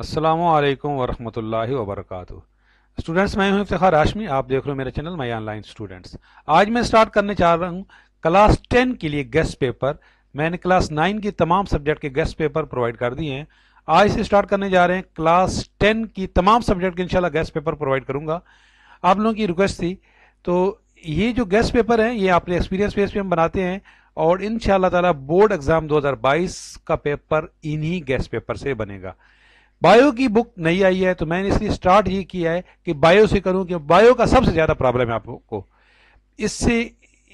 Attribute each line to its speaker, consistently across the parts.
Speaker 1: असलकम वरहमल वबरक स्टूडेंट्स मैं हूं इफ्तार आशमी आप देख रहे हो मेरे चैनल माई ऑनलाइन स्टूडेंट्स आज मैं स्टार्ट करने चाह रहा हूं क्लास टेन के लिए गेस्ट पेपर मैंने क्लास नाइन के तमाम सब्जेक्ट के गेस्ट पेपर प्रोवाइड कर दिए हैं आज से स्टार्ट करने जा रहे हैं क्लास टेन की तमाम सब्जेक्ट के इंशाल्लाह गेस्ट पेपर प्रोवाइड करूंगा आप लोगों की रिक्वेस्ट थी तो ये जो गेस्ट पेपर हैं ये आपने एक्सपीरियंस बेस पे हम बनाते हैं और इन ताला बोर्ड एग्जाम 2022 का पेपर इन्हीं गेस्ट पेपर से बनेगा बायो की बुक नहीं आई है तो मैंने इसलिए स्टार्ट ये किया है कि बायो से करूं कि बायो का सबसे ज़्यादा प्रॉब्लम है आपको इससे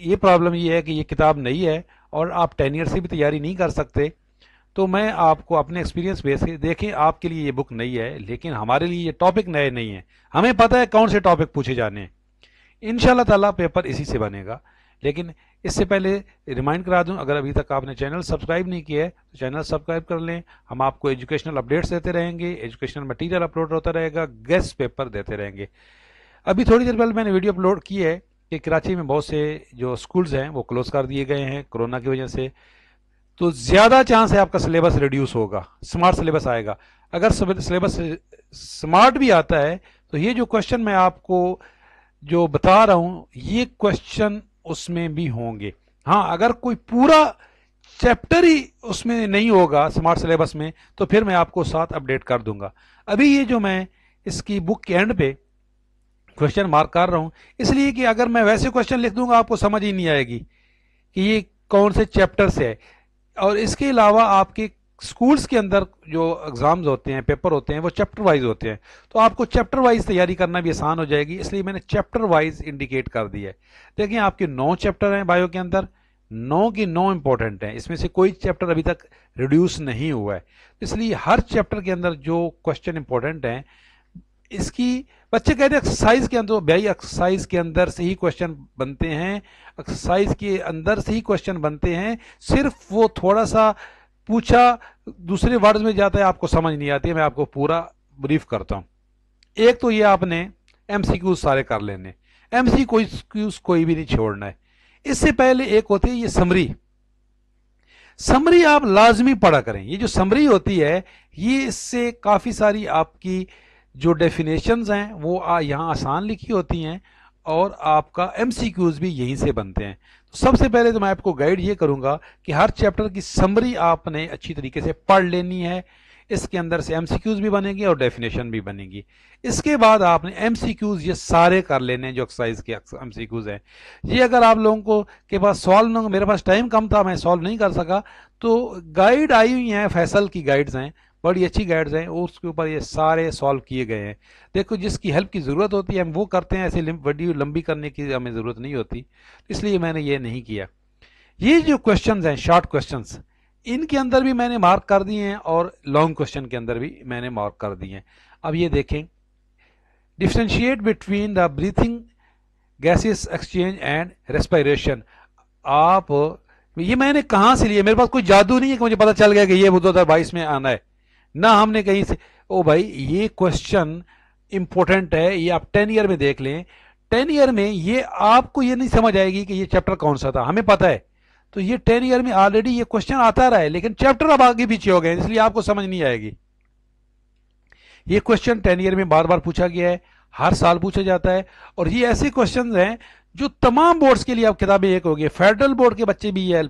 Speaker 1: ये प्रॉब्लम ये है कि ये किताब नहीं है और आप टेन ईयर से भी तैयारी नहीं कर सकते तो मैं आपको अपने एक्सपीरियंस बेस के देखें आपके लिए ये बुक नहीं है लेकिन हमारे लिए ये टॉपिक नए नहीं है हमें पता है कौन से टॉपिक पूछे जाने हैं इन ताला पेपर इसी से बनेगा लेकिन इससे पहले रिमाइंड करा दूं अगर अभी तक आपने चैनल सब्सक्राइब नहीं किया है तो चैनल सब्सक्राइब कर लें हम आपको एजुकेशनल अपडेट्स देते रहेंगे एजुकेशनल मटेरियल अपलोड होता रहेगा गेस्ट पेपर देते रहेंगे अभी थोड़ी देर पहले मैंने वीडियो अपलोड की है कि कराची में बहुत से जो स्कूल्स हैं वो क्लोज कर दिए गए हैं कोरोना की वजह से तो ज़्यादा चांस है आपका सिलेबस रिड्यूस होगा स्मार्ट सिलेबस आएगा अगर सिलेबस स्मार्ट भी आता है तो ये जो क्वेश्चन मैं आपको जो बता रहा हूँ ये क्वेश्चन उसमें भी होंगे हाँ अगर कोई पूरा चैप्टर ही उसमें नहीं होगा स्मार्ट सिलेबस में तो फिर मैं आपको साथ अपडेट कर दूंगा अभी ये जो मैं इसकी बुक के एंड पे क्वेश्चन मार्क कर रहा हूँ इसलिए कि अगर मैं वैसे क्वेश्चन लिख दूंगा आपको समझ ही नहीं आएगी कि ये कौन से चैप्टर से है और इसके अलावा आपके स्कूल्स के अंदर जो एग्ज़ाम्स होते हैं पेपर होते हैं वो चैप्टर वाइज होते हैं तो आपको चैप्टर वाइज तैयारी करना भी आसान हो जाएगी इसलिए मैंने चैप्टर वाइज इंडिकेट कर दिया है देखिए आपके नौ चैप्टर हैं बायो के अंदर नौ की नौ इंपॉर्टेंट हैं इसमें से कोई चैप्टर अभी तक रिड्यूस नहीं हुआ है तो इसलिए हर चैप्टर के अंदर जो क्वेश्चन इंपॉर्टेंट हैं इसकी बच्चे कहते हैं एक्सरसाइज के अंदर भाई एक्सरसाइज के अंदर से ही क्वेश्चन बनते हैं एक्सरसाइज के अंदर से ही क्वेश्चन बनते हैं सिर्फ वो थोड़ा सा पूछा दूसरे वर्ड में जाता है आपको समझ नहीं आती है मैं आपको पूरा ब्रीफ करता हूँ एक तो ये आपने एम सारे कर लेने एम सी कोई भी नहीं छोड़ना है इससे पहले एक होती है ये समरी समरी आप लाजमी पढ़ा करें ये जो समरी होती है ये इससे काफ़ी सारी आपकी जो डेफिनेशंस हैं वो यहाँ आसान लिखी होती हैं और आपका एम भी यहीं से बनते हैं सबसे पहले तो मैं आपको गाइड ये करूंगा कि हर चैप्टर की समरी आपने अच्छी तरीके से पढ़ लेनी है इसके अंदर से एमसीक्यूज भी बनेंगे और डेफिनेशन भी बनेगी इसके बाद आपने एमसीक्यूज ये सारे कर लेने हैं जो एक्सरसाइज के एमसीक्यूज हैं ये अगर आप लोगों को के पास सॉल्व ना मेरे पास टाइम कम था मैं सॉल्व नहीं कर सका तो गाइड आई हुई हैं फैसल की गाइड्स हैं बड़ी अच्छी गाइड्स हैं और उसके ऊपर ये सारे सॉल्व किए गए हैं देखो जिसकी हेल्प की ज़रूरत होती है हम वो करते हैं ऐसे वीडियो लंबी करने की हमें ज़रूरत नहीं होती इसलिए मैंने ये नहीं किया ये जो क्वेश्चन हैं शॉर्ट क्वेश्चन इनके अंदर भी मैंने मार्क कर दिए हैं और लॉन्ग क्वेश्चन के अंदर भी मैंने मार्क कर दिए हैं अब ये देखें differentiate between the breathing gases exchange and respiration आप ये मैंने कहाँ से लिए मेरे पास कोई जादू नहीं है कि मुझे पता चल गया कि ये दो हज़ार बाईस में आना है ना हमने कहीं से ओ भाई ये क्वेश्चन इंपॉर्टेंट है ये आप टेन ईयर में देख लें टेन ईयर में ये आपको ये नहीं समझ आएगी कि ये चैप्टर कौन सा था हमें पता है तो ये टेन ईयर में ऑलरेडी ये क्वेश्चन आता रहा है लेकिन चैप्टर अब आगे पीछे हो गए इसलिए आपको समझ नहीं आएगी ये क्वेश्चन टेन ईयर में बार बार पूछा गया है हर साल पूछा जाता है और ये ऐसे क्वेश्चन हैं जो तमाम बोर्ड्स के लिए अब किताबें एक हो गई फेडरल बोर्ड के बच्चे भी ये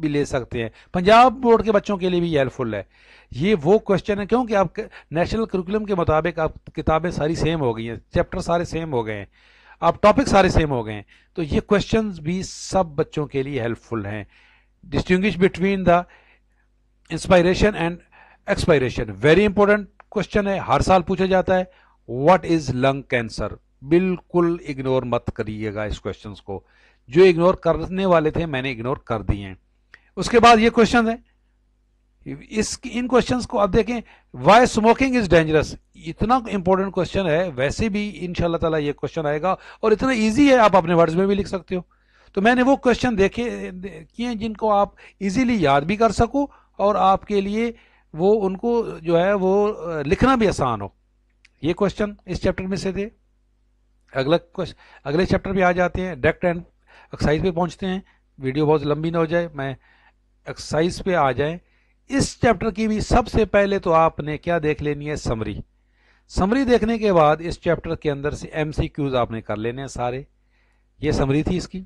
Speaker 1: भी ले सकते हैं पंजाब बोर्ड के बच्चों के लिए भी हेल्पफुल है ये वो क्वेश्चन है क्योंकि आप नेशनल करिकुलम के मुताबिक आप किताबें सारी सेम हो गई हैं चैप्टर सारे सेम हो गए हैं आप टॉपिक सारे सेम हो गए हैं तो ये क्वेश्चन भी सब बच्चों के लिए हेल्पफुल हैं distinguish between the inspiration and expiration very important question है हर साल पूछा जाता है व्हाट इज लंग कैंसर बिल्कुल इग्नोर मत करिएगा इस क्वेश्चन को जो इग्नोर करने वाले थे मैंने इग्नोर कर दिए हैं उसके बाद ये क्वेश्चन है इस इन क्वेश्चन को आप देखें वाई स्मोकिंग इज डेंजरस इतना इंपॉर्टेंट क्वेश्चन है वैसे भी इनशाला तला ये क्वेश्चन आएगा और इतना ईजी है आप अपने वर्ड्स में भी लिख सकते हो तो मैंने वो क्वेश्चन देखे किए जिनको आप इजीली याद भी कर सको और आपके लिए वो उनको जो है वो लिखना भी आसान हो ये क्वेश्चन इस चैप्टर में से थे अगला क्वेश्चन अगले चैप्टर भी आ जाते हैं डायरेक्ट एंड एक्साइज पे पहुंचते हैं वीडियो बहुत लंबी ना हो जाए मैं एक्सरसाइज पे आ जाएं इस चैप्टर की भी सबसे पहले तो आपने क्या देख लेनी है समरी समरी देखने के बाद इस चैप्टर के अंदर से एमसीक्यूज आपने कर लेने हैं सारे ये समरी थी इसकी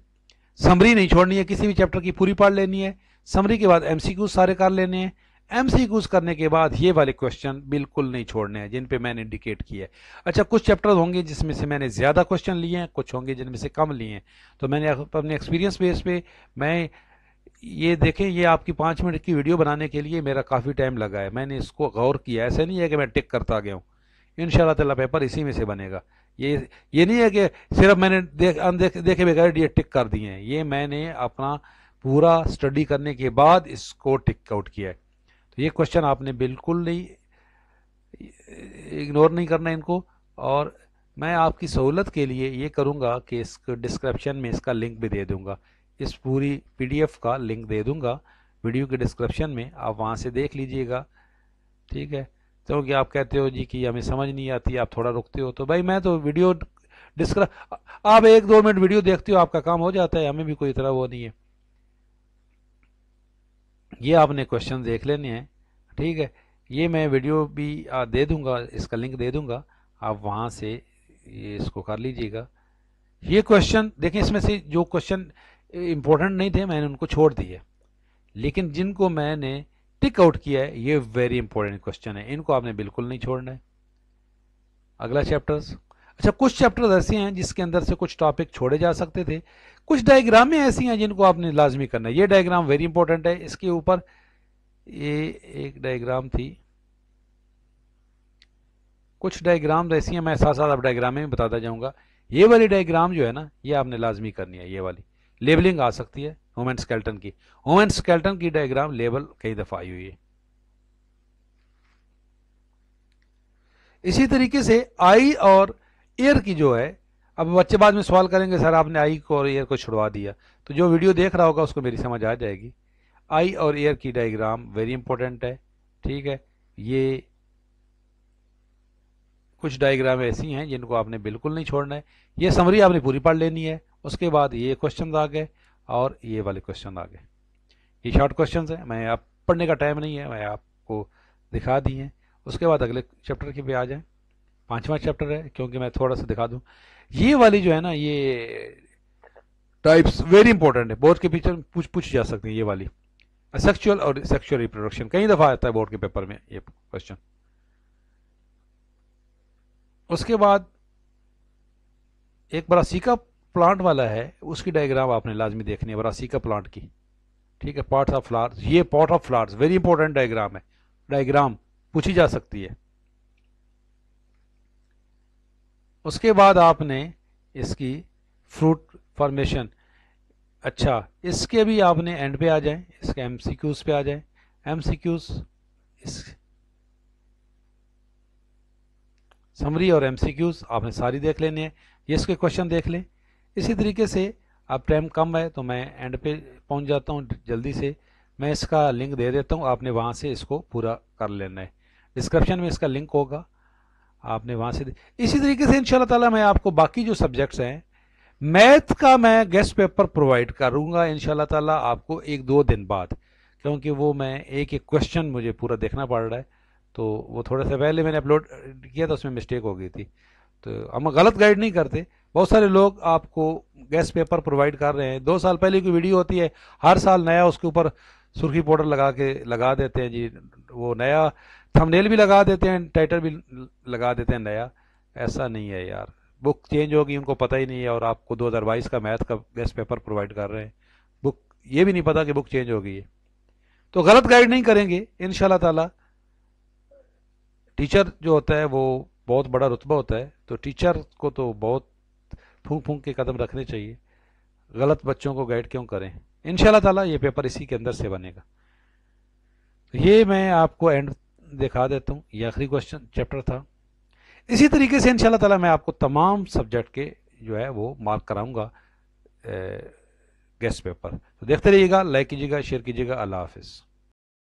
Speaker 1: समरी नहीं छोड़नी है किसी भी चैप्टर की पूरी पढ़ लेनी है समरी के बाद एम सारे कर लेने हैं एम करने के बाद ये वाले क्वेश्चन बिल्कुल नहीं छोड़ने हैं जिन पे मैंने इंडिकेट किया है अच्छा कुछ चैप्टर होंगे जिसमें से मैंने ज़्यादा क्वेश्चन लिए हैं कुछ होंगे जिनमें से कम लिए हैं तो मैंने अपने एक्सपीरियंस बेस पे मैं ये देखें ये आपकी पाँच मिनट की वीडियो बनाने के लिए मेरा काफ़ी टाइम लगा है मैंने इसको गौर किया ऐसा नहीं है कि मैं टिक करता गया हूँ इन ताला पेपर इसी में से बनेगा ये ये नहीं है कि सिर्फ मैंने देख अनदेखे देखे बगैर ये टिक कर दिए हैं ये मैंने अपना पूरा स्टडी करने के बाद इसको टिक आउट किया है तो ये क्वेश्चन आपने बिल्कुल नहीं इग्नोर नहीं करना इनको और मैं आपकी सहूलत के लिए ये करूँगा कि इस डिस्क्रिप्शन में इसका लिंक भी दे दूँगा इस पूरी पीडीएफ का लिंक दे दूंगा वीडियो के डिस्क्रिप्शन में आप वहाँ से देख लीजिएगा ठीक है तो आप कहते हो जी कि हमें समझ नहीं आती आप थोड़ा रुकते हो तो भाई मैं तो वीडियो डिस्क्र आप एक दो मिनट वीडियो देखते हो आपका काम हो जाता है हमें भी कोई तरह वो नहीं है ये आपने क्वेश्चन देख लेने हैं ठीक है ये मैं वीडियो भी दे दूंगा इसका लिंक दे दूंगा आप वहाँ से ये इसको कर लीजिएगा ये क्वेश्चन देखें इसमें से जो क्वेश्चन इंपॉर्टेंट नहीं थे मैंने उनको छोड़ दिए लेकिन जिनको मैंने टिक आउट किया है ये वेरी इंपॉर्टेंट क्वेश्चन है इनको आपने बिल्कुल नहीं छोड़ना है अगला चैप्टर्स अच्छा कुछ चैप्टर्स ऐसे हैं जिसके अंदर से कुछ टॉपिक छोड़े जा सकते थे कुछ डायग्रामें ऐसी हैं जिनको आपने लाजमी करना है ये डायग्राम वेरी इंपॉर्टेंट है इसके ऊपर ये एक डायग्राम थी कुछ डायग्राम ऐसी हैं मैं साथ साथ आप डायग्रामें भी बताता जाऊंगा ये वाली डायग्राम जो है ना ये आपने लाजमी करनी है ये वाली लेबलिंग आ सकती है ह्यूमन स्केल्टन की ह्यूमन स्केल्टन की डायग्राम लेबल कई दफा आई हुई है इसी तरीके से आई और एयर की जो है अब बच्चे बाद में सवाल करेंगे सर आपने आई को और एयर को छुड़वा दिया तो जो वीडियो देख रहा होगा उसको मेरी समझ आ जाएगी आई और एयर की डायग्राम वेरी इंपॉर्टेंट है ठीक है ये कुछ डायग्राम ऐसी हैं जिनको आपने बिल्कुल नहीं छोड़ना है ये समरी आपने पूरी पढ़ लेनी है उसके बाद ये क्वेश्चन आ गए और ये वाले क्वेश्चन आ गए ये शॉर्ट क्वेश्चन है मैं आप पढ़ने का टाइम नहीं है मैं आपको दिखा दिए हैं उसके बाद अगले चैप्टर के भी आ जाए पांचवा चैप्टर है क्योंकि मैं थोड़ा सा दिखा दूं ये वाली जो है ना ये टाइप्स वेरी इंपॉर्टेंट है बोर्ड के पीछे पूछ पूछ जा सकते हैं ये वाली सेक्सुअल और सेक्सुअल रिप्रोडक्शन कई दफा आता है बोर्ड के पेपर में ये क्वेश्चन उसके बाद एक बड़ा सीकअप प्लांट वाला है उसकी डायग्राम आपने लाजमी देखनी है का प्लांट की ठीक है पार्ट ऑफ फ्लावर्स ये part of flowers very important diagram है डायग्राम पूछी जा सकती है उसके बाद आपने इसकी फ्रूट फॉर्मेशन अच्छा इसके भी आपने एंड पे आ जाए इसके एम पे आ जाए एम इस समरी और एम आपने सारी देख लेनी है ये इसके क्वेश्चन देख लें इसी तरीके से अब टाइम कम है तो मैं एंड पे पहुंच जाता हूं जल्दी से मैं इसका लिंक दे देता हूं आपने वहां से इसको पूरा कर लेना है डिस्क्रिप्शन में इसका लिंक होगा आपने वहां से इसी तरीके से इनशाला तला मैं आपको बाकी जो सब्जेक्ट्स हैं मैथ का मैं गेस्ट पेपर प्रोवाइड करूंगा इन ताला आपको एक दो दिन बाद क्योंकि वो मैं एक एक क्वेश्चन मुझे पूरा देखना पड़ रहा है तो वो थोड़ा सा पहले मैंने अपलोड किया था उसमें मिस्टेक हो गई थी तो हम गलत गाइड नहीं करते बहुत सारे लोग आपको गैस पेपर प्रोवाइड कर रहे हैं दो साल पहले की वीडियो होती है हर साल नया उसके ऊपर सुर्खी पाउडर लगा के लगा देते हैं जी वो नया थंबनेल भी लगा देते हैं टाइटल भी लगा देते हैं नया ऐसा नहीं है यार बुक चेंज होगी उनको पता ही नहीं है और आपको 2022 का मैथ का गैस पेपर प्रोवाइड कर रहे हैं बुक ये भी नहीं पता कि बुक चेंज होगी है तो गलत गाइड नहीं करेंगे इन ताला टीचर जो होता है वो बहुत बड़ा रुतबा होता है तो टीचर को तो बहुत फूंक फूंक के कदम रखने चाहिए गलत बच्चों को गाइड क्यों करें इन ताला ये पेपर इसी के अंदर से बनेगा तो ये मैं आपको एंड दिखा देता हूँ ये आखिरी क्वेश्चन चैप्टर था इसी तरीके से इन ताला मैं आपको तमाम सब्जेक्ट के जो है वो मार्क कराऊंगा गेस्ट पेपर तो देखते रहिएगा लाइक कीजिएगा शेयर कीजिएगा अल्लाह हाफिज़